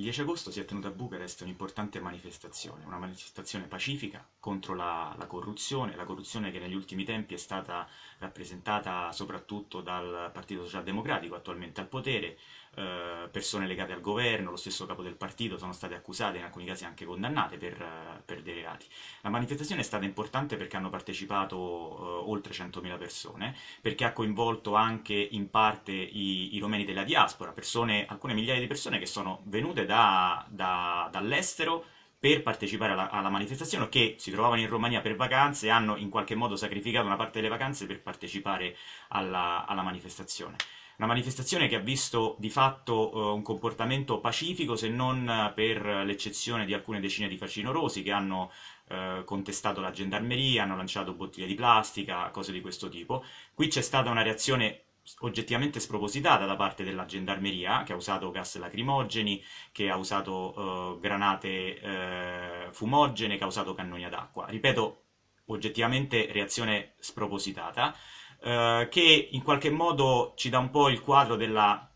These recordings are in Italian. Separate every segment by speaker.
Speaker 1: Il 10 agosto si è tenuta a Bucarest un'importante manifestazione, una manifestazione pacifica contro la, la, corruzione, la corruzione che negli ultimi tempi è stata rappresentata soprattutto dal Partito Socialdemocratico attualmente al potere, eh, persone legate al governo, lo stesso capo del partito, sono state accusate, in alcuni casi anche condannate per, eh, per dei reati. La manifestazione è stata importante perché hanno partecipato eh, oltre 100.000 persone, perché ha coinvolto anche in parte i, i romeni della diaspora, persone, alcune migliaia di persone che sono venute da, da, dall'estero per partecipare alla, alla, manifestazione che si trovavano in Romania per vacanze e hanno in qualche modo sacrificato una parte delle vacanze per partecipare alla, alla manifestazione una manifestazione che ha visto di fatto eh, un comportamento pacifico se non eh, per l'eccezione di alcune decine di facinorosi che hanno eh, contestato la gendarmeria, hanno lanciato bottiglie di plastica, cose di questo tipo. Qui c'è stata una reazione oggettivamente spropositata da parte della gendarmeria, che ha usato gas lacrimogeni, che ha usato eh, granate eh, fumogene, che ha usato cannoni ad acqua. Ripeto, oggettivamente reazione spropositata, eh, che in qualche modo ci dà un po' il quadro della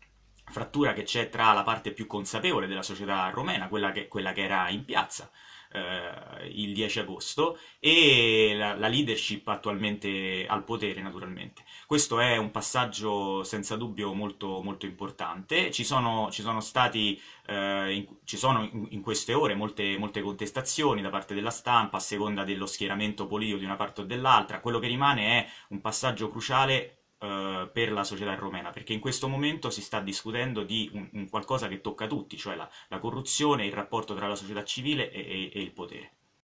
Speaker 1: frattura che c'è tra la parte più consapevole della società romena, quella che, quella che era in piazza eh, il 10 agosto, e la, la, leadership attualmente al potere, naturalmente. Questo è un passaggio senza dubbio molto, molto importante. Ci sono, ci sono stati, eh, in, ci sono in, in queste ore molte, molte, contestazioni da parte della stampa, a seconda dello schieramento politico di una parte o dell'altra. Quello che rimane è un passaggio cruciale eh, per la società romena, perché in questo momento si sta discutendo di un, un qualcosa che tocca tutti, cioè la, la, corruzione, il rapporto tra la società civile e, e, e il potere.